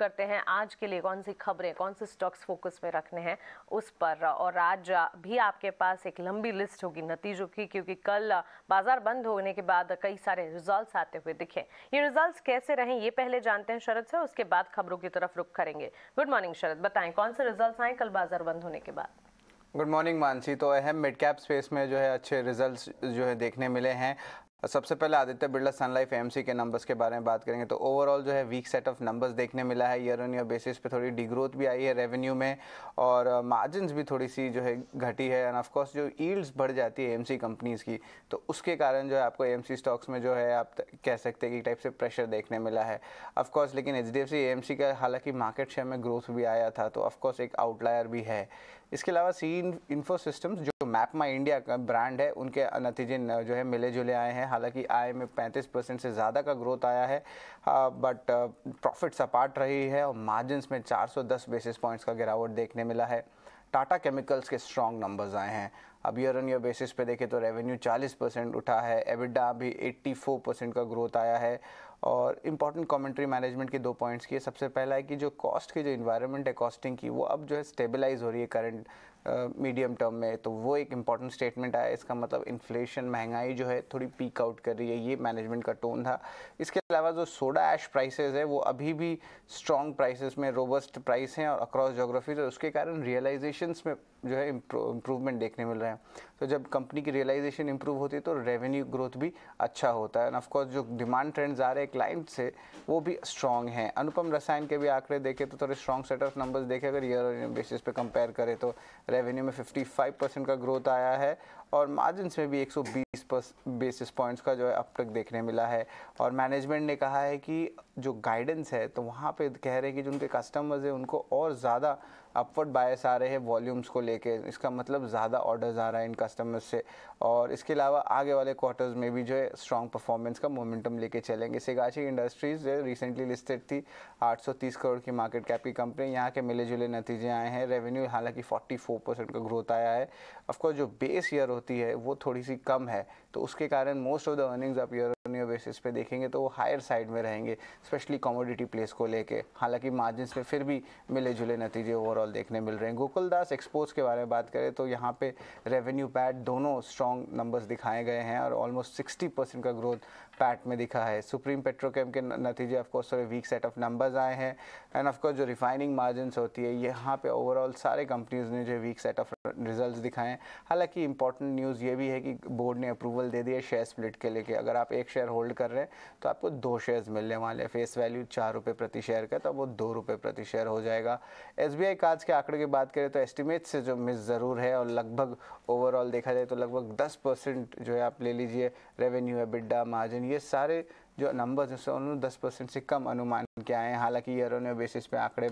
करते हैं आज के लिए कौन सी खबरें कौन से स्टॉक्स फोकस में रखने हैं उस पर और आज भी आपके पास एक लंबी लिस्ट होगी नतीजों की क्योंकि कल बाजार बंद होने के बाद कई सारे रिजल्ट्स आते हुए दिखे ये रिजल्ट कैसे रहे ये पहले जानते हैं शरद से उसके बाद खबरों की तरफ रुख करेंगे गुड मॉर्निंग शरद बताएं कौन से रिजल्ट आए कल बाजार बंद होने के बाद गुड मॉर्निंग मानसी तो अहम मिड कैप स्पेस में जो है अच्छे रिजल्ट्स जो है देखने मिले हैं सबसे पहले Aditya Birla Sun Life AMC के नंबर्स के बारे में बात करेंगे तो ओवरऑल जो है वीक सेट ऑफ नंबर्स देखने मिला है ईयर ऑन ईयर बेसिस पे थोड़ी डिग्रोथ भी आई है रेवेन्यू में और मार्जिन भी थोड़ी सी जो है घटी है एंड ऑफकोर्स जो ईल्ड्स बढ़ जाती है एमसी कंपनीज की तो उसके कारण जो है आपको एम स्टॉक्स में जो है आप कह सकते हैं कि टाइप से प्रेशर देखने मिला है ऑफकोर्स लेकिन H D F C M C का हालांकि मार्केट शेयर में ग्रोथ भी आया था तो ऑफकोर्स एक आउटलायर भी है इसके अलावा सी इन्फो सिस्टम्स जो मैप माई इंडिया का ब्रांड है उनके नतीजे जो है मिले जुले आए हैं हालांकि आय में 35 परसेंट से ज़्यादा का ग्रोथ आया है बट प्रॉफिट्स अपार्ट रही है और मार्जिनस में 410 बेसिस पॉइंट्स का गिरावट देखने मिला है टाटा केमिकल्स के स्ट्रॉन्ग नंबर्स आए हैं अब ईयर ऑन ईयर बेसिस पे देखें तो रेवेन्यू 40 परसेंट उठा है एबिडा भी 84 परसेंट का ग्रोथ आया है और इम्पॉर्टेंट कमेंट्री मैनेजमेंट के दो पॉइंट्स की सबसे पहला है कि जो कॉस्ट की जो इन्वायरमेंट है कॉस्टिंग की वो अब जो है स्टेबलाइज हो रही है करंट मीडियम टर्म में तो वो एक इम्पॉर्टेंट स्टेटमेंट आया इसका मतलब इन्फ्लेशन महंगाई जो है थोड़ी पीक आउट कर रही है ये मैनेजमेंट का टोन था इसके अलावा जो सोडा ऐश प्राइसेस है वो अभी भी स्ट्रॉन्ग प्राइसेस में रोबस्ट प्राइस हैं और अक्रॉस जोग्राफीज और उसके कारण रियलाइजेशन में जो है इम्प्रूवमेंट देखने मिल रहे हैं तो जब कंपनी की रियलाइजेशन इंप्रूव होती है तो रेवेन्यू ग्रोथ भी अच्छा होता है एंड ऑफकोर्स जो डिमांड ट्रेंड्स आ रहे हैं क्लाइंट से वो भी स्ट्रॉन्ग हैं अनुपम रसायन के भी आंकड़े देखे तो थोड़े स्ट्रॉन्ग सेट ऑफ नंबर्स देखे अगर ईयर बेसिस पे कंपेयर करें तो रेवेन्यू में 55 परसेंट का ग्रोथ आया है और मार्जिन में भी 120 बेसिस पॉइंट्स का जो है अब तक देखने मिला है और मैनेजमेंट ने कहा है कि जो गाइडेंस है तो वहाँ पे कह रहे हैं कि जो उनके कस्टमर्स हैं उनको और ज़्यादा अपवर्ड बायस आ रहे हैं वॉल्यूम्स को लेके इसका मतलब ज़्यादा ऑर्डर्स आ रहा है इन कस्टमर्स से और इसके अलावा आगे वाले क्वार्टर्स में भी जो है स्ट्रॉन्ग परफॉर्मेंस का मोमेंटम लेके चलेंगे सिगाची इंडस्ट्रीज़ जो रिसेंटली लिस्टेड थी 830 करोड़ की मार्केट कैप की कंपनी यहाँ के मिले जुले नतीजे आए हैं रेवेन्यू हालांकि फोर्टी परसेंट का ग्रोथ आया है ऑफकोर्स जो बेस ईयर होती है वो थोड़ी सी कम है तो उसके कारण most of the earnings of year year basis पे देखेंगे तो वो हायर साइड में रहेंगे स्पेशली कॉमोडिटी प्लेस को लेके हालांकि मार्जिन में फिर भी मिले जुले नतीजे ओवरऑल देखने मिल रहे हैं गोकुल दास एक्सपोज के बारे में बात करें तो यहाँ पे रेवेन्यू पैट दोनों स्ट्रॉन्ग नंबर्स दिखाए गए हैं और ऑलमोस्ट सिक्सटी परसेंट का ग्रोथ पैट में दिखा है सुप्रीम पेट्रोकेम के नतीजे ऑफकोर्स थोड़े वीक सेट ऑफ नंबर्स आए हैं एंड ऑफकोर्स जो रिफाइनिंग मार्जिन होती है यहाँ पे ओवरऑल सारे कंपनीज ने जो वीक सेट ऑफ रिजल्ट दिखाए हालांकि इंपॉर्टेंट न्यूज़ ये भी है कि बोर्ड ने अप्रूवल दे दिया शेयर स्प्लिट के लेके अगर आप एक शेयर होल्ड कर रहे हैं तो आपको दो शेयर्स मिलने वाले हैं फेस वैल्यू चार रुपये प्रति शेयर का तो वो दो रुपये प्रति शेयर हो जाएगा एस बी आई कार्ड्स के आंकड़े की बात करें तो एस्टिमेट से जो मिस ज़रूर है और लगभग ओवरऑल देखा जाए तो लगभग दस परसेंट जो है आप ले लीजिए रेवेन्यू है बिड्डा मार्जिन ये सारे जो नंबर्स हैं उन्होंने दस परसेंट से कम अनुमान के आए हैं हालांकि ईयर ऑन बेसिस पे आंकड़े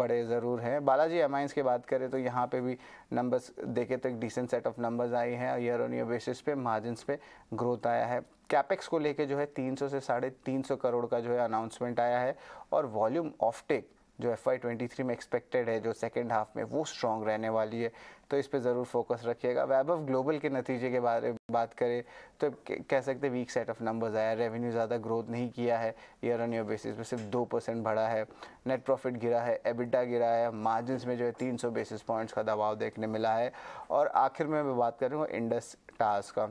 बड़े ज़रूर हैं बालाजी एमाइंस की बात करें तो यहाँ पे भी नंबर्स देखें तो एक डिसेंट सेट ऑफ नंबर्स आई हैं ईयर ऑन ईयर बेसिस पे मार्जिनस पे ग्रोथ आया है कैपेक्स को लेके जो है 300 से साढ़े तीन करोड़ का जो है अनाउंसमेंट आया है और वॉल्यूम ऑफ टेक जो एफ आई ट्वेंटी थ्री में एक्सपेक्टेड है जो सेकेंड हाफ में वो स्ट्रॉन्ग रहने वाली है तो इस पर ज़रूर फोकस रखिएगा वैभव ग्लोबल के नतीजे के बारे में बात करें तो कह सकते हैं वीक सेट ऑफ नंबर्स आया रेवेन्यू ज़्यादा ग्रोथ नहीं किया है ईयर ऑन ईयर बेसिस पे सिर्फ दो परसेंट बढ़ा है नेट प्रॉफिट गिरा है एबिटा गिरा है मार्जिन में जो है तीन सौ बेसिस पॉइंट्स का दबाव देखने मिला है और आखिर में मैं बात करूँगा इंडस टास्क का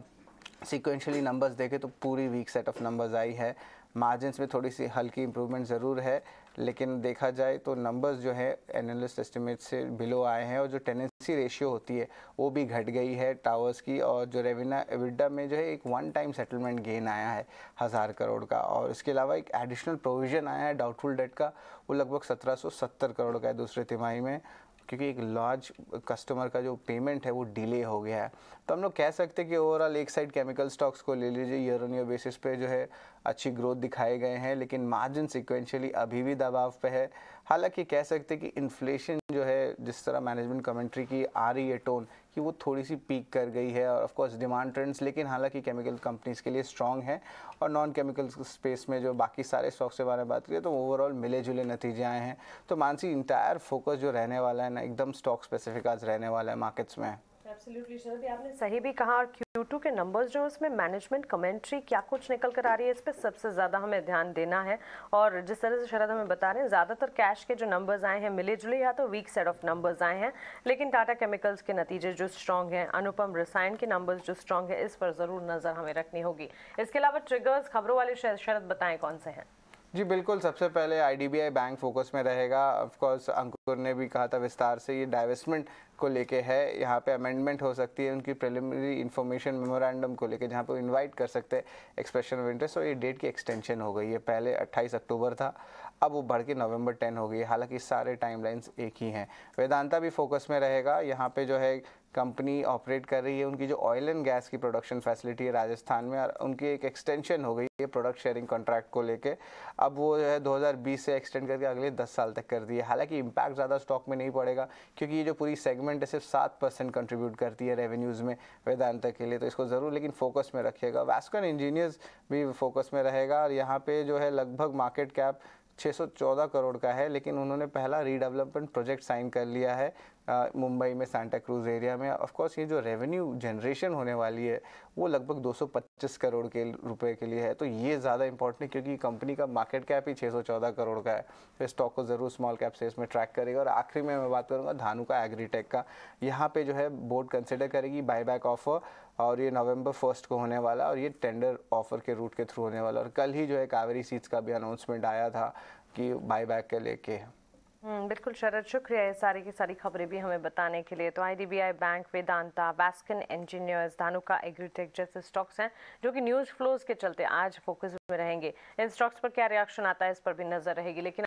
सिक्वेंशली नंबर्स देखें तो पूरी वीक सेट ऑफ नंबर्स आई है मार्जिन में थोड़ी सी हल्की इंप्रूवमेंट ज़रूर है लेकिन देखा जाए तो नंबर्स जो है एनालिस्ट एस्टिमेट से बिलो आए हैं और जो टेनेंसी रेशियो होती है वो भी घट गई है टावर्स की और जो रेविना एविडा में जो है एक वन टाइम सेटलमेंट गेन आया है हज़ार करोड़ का और इसके अलावा एक एडिशनल प्रोविज़न आया है डाउटफुल डेट का वो लगभग सत्रह करोड़ का है दूसरे तिमाही में क्योंकि एक लार्ज कस्टमर का जो पेमेंट है वो डिले हो गया है तो हम लोग कह सकते हैं कि ओवरऑल एक साइड केमिकल स्टॉक्स को ले लीजिए ईयर ऑन ईयर बेसिस पे जो है अच्छी ग्रोथ दिखाए गए हैं लेकिन मार्जिन सिक्वेंशली अभी भी दबाव पे है हालांकि कह सकते हैं कि इन्फ्लेशन जो है जिस तरह मैनेजमेंट कमेंट्री की आ रही है टोन कि वो थोड़ी सी पीक कर गई है और ऑफकोर्स डिमांड ट्रेंड्स लेकिन हालांकि केमिकल कंपनीज़ के लिए स्ट्रॉन्ग है और नॉन केमिकल स्पेस में जो बाकी सारे स्टॉक्स के बारे में बात करिए तो ओवरऑल मिले जुले नतीजे आए हैं तो मानसी इंटायर फोकस जो रहने वाला है ना एकदम स्टॉक स्पेसिफिक आज रहने वाला है मार्केट्स में एब्सोल्युटली सही भी कहा Q2 के नंबर्स जो उसमें मैनेजमेंट कमेंट्री क्या कुछ निकल कर आ रही है इस पर सबसे ज़्यादा हमें ध्यान देना है और जिस तरह से शरद हमें बता रहे हैं ज़्यादातर कैश के जो नंबर्स आए हैं मिले जुले या तो वीक सेट ऑफ नंबर्स आए हैं लेकिन टाटा केमिकल्स के नतीजे जो स्ट्रॉन्ग हैं अनुपम रसायन के नंबर्स जो स्ट्रॉन्ग हैं इस पर ज़रूर नज़र हमें रखनी होगी इसके अलावा ट्रिगर्स खबरों वाले शरद बताएं कौन से हैं जी बिल्कुल सबसे पहले आईडीबीआई बैंक फोकस में रहेगा ऑफ कोर्स अंकुर ने भी कहा था विस्तार से ये डाइवेस्टमेंट को लेके है यहाँ पे अमेंडमेंट हो सकती है उनकी प्रिलिमिनरी इन्फॉर्मेशन मेमोरेंडम को लेके जहाँ पे इनवाइट कर सकते हैं एक्सप्रेशन ऑफ इंटरेस्ट और ये डेट की एक्सटेंशन हो गई है पहले 28 अक्टूबर था अब वो बढ़ के नवंबर 10 हो गई है हालांकि सारे टाइमलाइंस एक ही हैं वेदांता भी फोकस में रहेगा यहाँ पे जो है कंपनी ऑपरेट कर रही है उनकी जो ऑयल एंड गैस की प्रोडक्शन फैसिलिटी है राजस्थान में और उनकी एक एक्सटेंशन हो गई है प्रोडक्ट शेयरिंग कॉन्ट्रैक्ट को लेके अब वो जो है 2020 से एक्सटेंड करके अगले 10 साल तक कर दिए हालांकि इम्पैक्ट ज़्यादा स्टॉक में नहीं पड़ेगा क्योंकि ये जो पूरी सेगमेंट सेगमेंट है सिर्फ सात परसेंट कंट्रीब्यूट करती है रेवेन्यूज़ में वेदांता के लिए तो इसको ज़रूर लेकिन फोकस में रखिएगा वैस्कन इंजीनियर्स भी फोकस में रहेगा और यहाँ पे जो है लगभग मार्केट कैप 614 करोड़ का है लेकिन उन्होंने पहला रीडेवलपमेंट प्रोजेक्ट साइन कर लिया है मुंबई में सांता क्रूज एरिया में ऑफ कोर्स ये जो रेवेन्यू जनरेशन होने वाली है वो लगभग 225 करोड़ के रुपए के लिए है तो ये ज़्यादा इंपॉर्टेंट है क्योंकि कंपनी का मार्केट कैप ही 614 करोड़ का है तो स्टॉक को ज़रूर स्मॉल कैप से इसमें ट्रैक करेगा और आखिरी में मैं बात करूँगा धानु का एग्रीटेक का यहाँ पर जो है बोर्ड कंसिडर करेगी बाईबैक ऑफर और ये नवंबर फर्स्ट को होने वाला और ये टेंडर ऑफर के रूट के थ्रू होने वाला और कल ही जो है कावेरी सीट्स का भी अनाउंसमेंट आया था कि बाईबैक के लेके हम्म, बिल्कुल शरद शुक्रिया ये सारी की सारी खबरें भी हमें बताने के लिए तो आईडीबीआई बैंक वेदांता वैस्किन इंजीनियर्स धानुका एग्रीटेक जैसे स्टॉक्स हैं जो कि न्यूज फ्लोज के चलते आज फोकस में रहेंगे इन स्टॉक्स पर क्या रिएक्शन आता है इस पर भी नजर रहेगी लेकिन